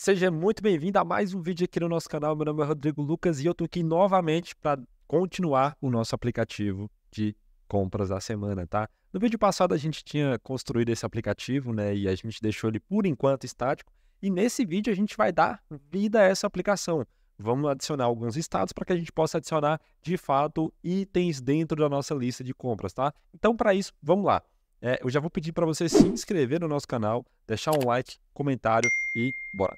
Seja muito bem-vindo a mais um vídeo aqui no nosso canal. Meu nome é Rodrigo Lucas e eu estou aqui novamente para continuar o nosso aplicativo de compras da semana, tá? No vídeo passado a gente tinha construído esse aplicativo, né, e a gente deixou ele por enquanto estático, e nesse vídeo a gente vai dar vida a essa aplicação. Vamos adicionar alguns estados para que a gente possa adicionar, de fato, itens dentro da nossa lista de compras, tá? Então, para isso, vamos lá. É, eu já vou pedir para você se inscrever no nosso canal, deixar um like, comentário e bora!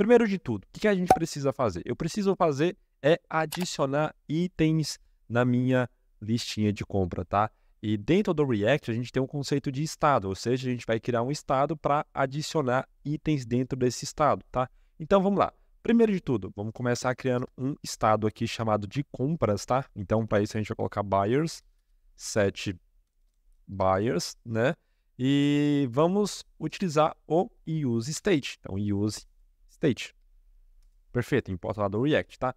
Primeiro de tudo, o que a gente precisa fazer? Eu preciso fazer é adicionar itens na minha listinha de compra, tá? E dentro do React, a gente tem um conceito de estado, ou seja, a gente vai criar um estado para adicionar itens dentro desse estado, tá? Então vamos lá. Primeiro de tudo, vamos começar criando um estado aqui chamado de compras, tá? Então para isso a gente vai colocar buyers, set buyers, né? E vamos utilizar o use state. Então use state. Perfeito, importa lá do React, tá?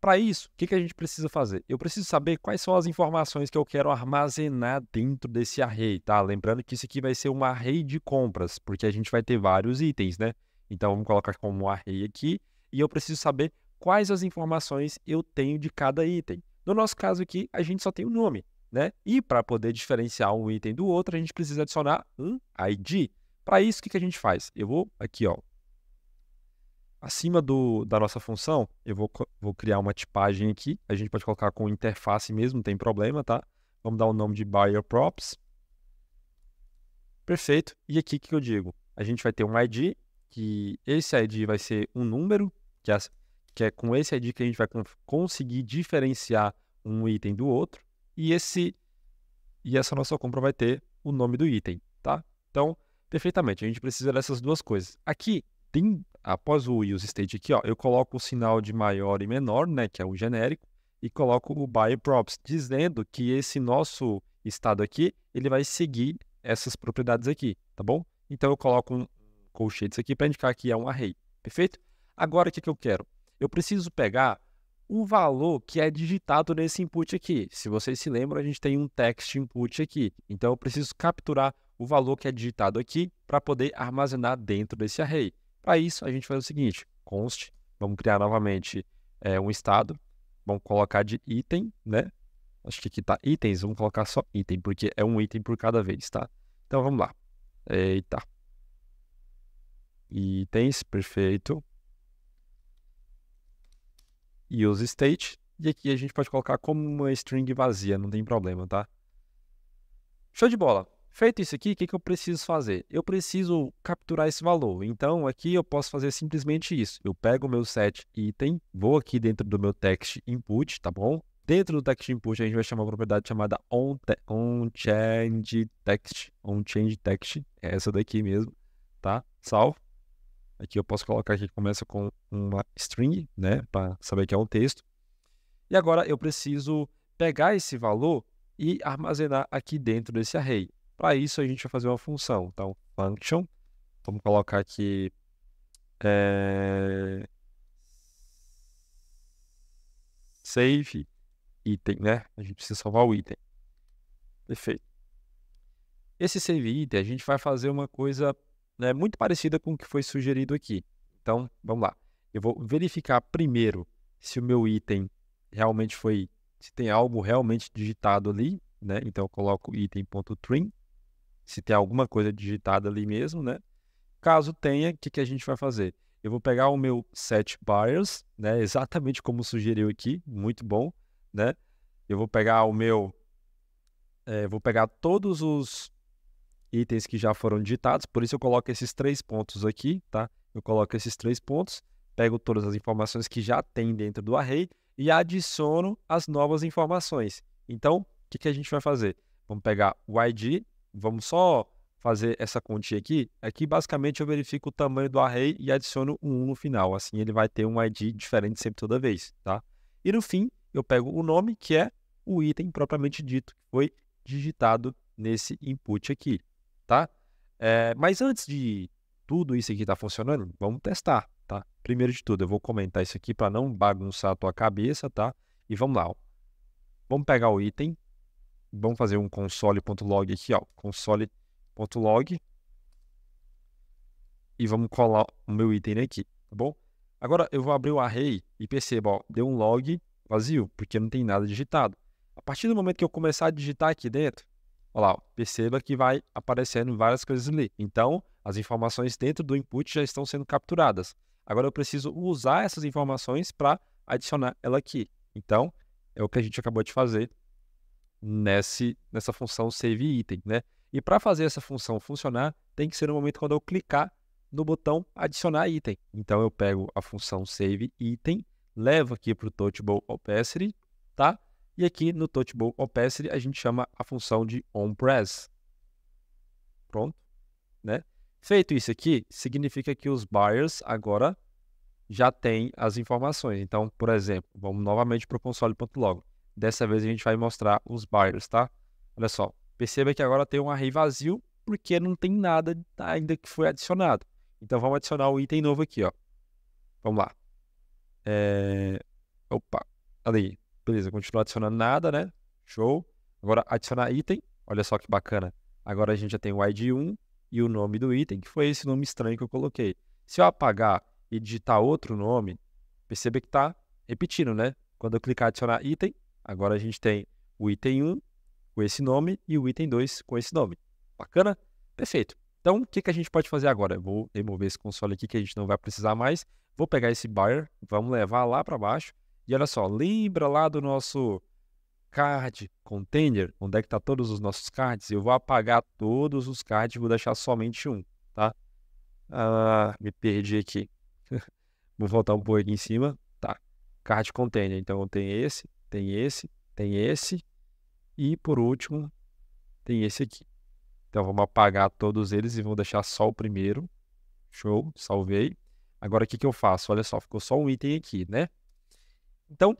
Para isso, o que, que a gente precisa fazer? Eu preciso saber quais são as informações que eu quero armazenar dentro desse array, tá? Lembrando que isso aqui vai ser um array de compras, porque a gente vai ter vários itens, né? Então, vamos colocar como um array aqui, e eu preciso saber quais as informações eu tenho de cada item. No nosso caso aqui, a gente só tem o nome, né? E para poder diferenciar um item do outro, a gente precisa adicionar um ID. Para isso, o que, que a gente faz? Eu vou aqui, ó, acima do, da nossa função, eu vou, vou criar uma tipagem aqui. A gente pode colocar com interface mesmo, não tem problema, tá? Vamos dar o nome de buyer props. Perfeito. E aqui o que eu digo? A gente vai ter um ID, que esse ID vai ser um número, que é, que é com esse ID que a gente vai conseguir diferenciar um item do outro. E, esse, e essa nossa compra vai ter o nome do item, tá? Então, perfeitamente, a gente precisa dessas duas coisas. Aqui tem após o use state aqui, ó, eu coloco o sinal de maior e menor, né, que é o genérico, e coloco o by props, dizendo que esse nosso estado aqui, ele vai seguir essas propriedades aqui, tá bom? Então eu coloco um colchetes aqui para indicar que é um array, perfeito? Agora o que, que eu quero? Eu preciso pegar o valor que é digitado nesse input aqui. Se vocês se lembram, a gente tem um text input aqui. Então eu preciso capturar o valor que é digitado aqui para poder armazenar dentro desse array. Para isso, a gente faz o seguinte: const vamos criar novamente é, um estado, vamos colocar de item, né? Acho que aqui tá itens, vamos colocar só item, porque é um item por cada vez, tá? Então vamos lá. Eita. Itens, perfeito. e Use state. E aqui a gente pode colocar como uma string vazia, não tem problema, tá? Show de bola. Feito isso aqui, o que, que eu preciso fazer? Eu preciso capturar esse valor. Então, aqui eu posso fazer simplesmente isso. Eu pego o meu set item, vou aqui dentro do meu text input, tá bom? Dentro do text input, a gente vai chamar uma propriedade chamada onChangeText. OnChangeText, é essa daqui mesmo, tá? Salvo. Aqui eu posso colocar aqui que começa com uma string, né? Para saber que é um texto. E agora eu preciso pegar esse valor e armazenar aqui dentro desse array. Para isso, a gente vai fazer uma função. Então, function, vamos colocar aqui é... save item, né? A gente precisa salvar o item. Perfeito. Esse save item, a gente vai fazer uma coisa né, muito parecida com o que foi sugerido aqui. Então, vamos lá. Eu vou verificar primeiro se o meu item realmente foi, se tem algo realmente digitado ali, né? Então, eu coloco item.trim se tem alguma coisa digitada ali mesmo, né? Caso tenha, o que, que a gente vai fazer? Eu vou pegar o meu set buyers, né? Exatamente como sugeriu aqui, muito bom, né? Eu vou pegar o meu, é, vou pegar todos os itens que já foram digitados, por isso eu coloco esses três pontos aqui, tá? Eu coloco esses três pontos, pego todas as informações que já tem dentro do array e adiciono as novas informações. Então, o que, que a gente vai fazer? Vamos pegar o ID vamos só fazer essa continha aqui. Aqui, é basicamente, eu verifico o tamanho do array e adiciono um 1 no final. Assim, ele vai ter um ID diferente sempre toda vez, tá? E no fim, eu pego o nome, que é o item propriamente dito, que foi digitado nesse input aqui, tá? É, mas antes de tudo isso aqui estar tá funcionando, vamos testar, tá? Primeiro de tudo, eu vou comentar isso aqui para não bagunçar a tua cabeça, tá? E vamos lá. Ó. Vamos pegar o item, vamos fazer um console.log aqui, ó, console.log e vamos colar o meu item aqui, tá bom? Agora eu vou abrir o array e perceba, ó, deu um log vazio, porque não tem nada digitado. A partir do momento que eu começar a digitar aqui dentro, olha lá, ó, perceba que vai aparecendo várias coisas ali. Então, as informações dentro do input já estão sendo capturadas. Agora eu preciso usar essas informações para adicionar ela aqui. Então, é o que a gente acabou de fazer nesse, nessa função save item, né? E para fazer essa função funcionar, tem que ser no momento quando eu clicar no botão adicionar item. Então eu pego a função save item, levo aqui para o Touchable Opacity, tá? E aqui no Touchable Opacity a gente chama a função de onPress. Pronto, né? Feito isso aqui, significa que os buyers agora já têm as informações. Então, por exemplo, vamos novamente para o console.log. Dessa vez a gente vai mostrar os bairros, tá? Olha só, perceba que agora tem um array vazio porque não tem nada ainda que foi adicionado. Então vamos adicionar o um item novo aqui, ó. Vamos lá. É... Opa, ali. Beleza, continua adicionando nada, né? Show. Agora adicionar item. Olha só que bacana. Agora a gente já tem o id1 e o nome do item, que foi esse nome estranho que eu coloquei. Se eu apagar e digitar outro nome, perceba que está repetindo, né? Quando eu clicar adicionar item, Agora a gente tem o item 1 com esse nome e o item 2 com esse nome. Bacana? Perfeito. Então, o que, que a gente pode fazer agora? Eu vou remover esse console aqui que a gente não vai precisar mais. Vou pegar esse buyer, vamos levar lá para baixo. E olha só, lembra lá do nosso card container, onde é que está todos os nossos cards? Eu vou apagar todos os cards, vou deixar somente um, tá? Ah, me perdi aqui. vou voltar um pouco aqui em cima. Tá, card container. Então, eu tenho esse, tem esse, tem esse e por último tem esse aqui. Então vamos apagar todos eles e vamos deixar só o primeiro. Show, salvei. Agora o que, que eu faço? Olha só, ficou só um item aqui, né? Então,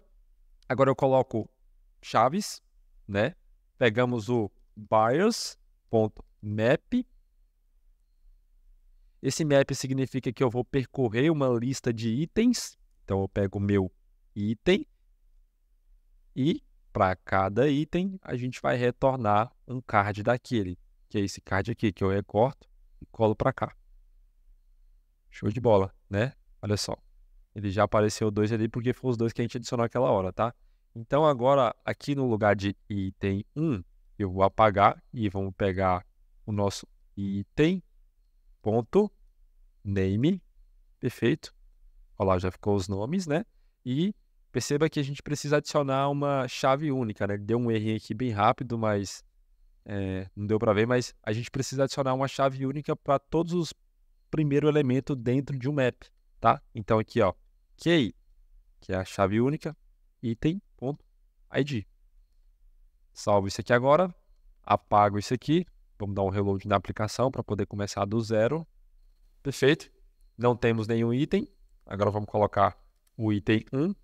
agora eu coloco chaves, né? Pegamos o buyers.map. Esse map significa que eu vou percorrer uma lista de itens. Então eu pego o meu item e para cada item, a gente vai retornar um card daquele, que é esse card aqui, que eu recorto e colo para cá. Show de bola, né? Olha só. Ele já apareceu dois ali porque foram os dois que a gente adicionou aquela hora, tá? Então agora, aqui no lugar de item 1, eu vou apagar e vamos pegar o nosso item ponto name, perfeito? Olha lá, já ficou os nomes, né? E Perceba que a gente precisa adicionar uma chave única, né? Deu um errinho aqui bem rápido, mas é, não deu para ver, mas a gente precisa adicionar uma chave única para todos os primeiros elementos dentro de um map, tá? Então aqui, ó, key, que é a chave única, item, ponto, id. Salvo isso aqui agora, apago isso aqui, vamos dar um reload na aplicação para poder começar do zero. Perfeito. Não temos nenhum item, agora vamos colocar o item 1,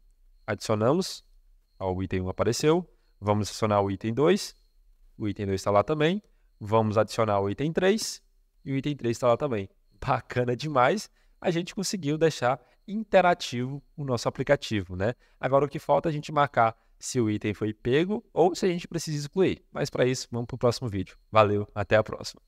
adicionamos o item 1 apareceu, vamos adicionar o item 2, o item 2 está lá também, vamos adicionar o item 3 e o item 3 está lá também. Bacana demais, a gente conseguiu deixar interativo o nosso aplicativo, né? Agora o que falta é a gente marcar se o item foi pego ou se a gente precisa excluir. Mas para isso, vamos para o próximo vídeo. Valeu, até a próxima.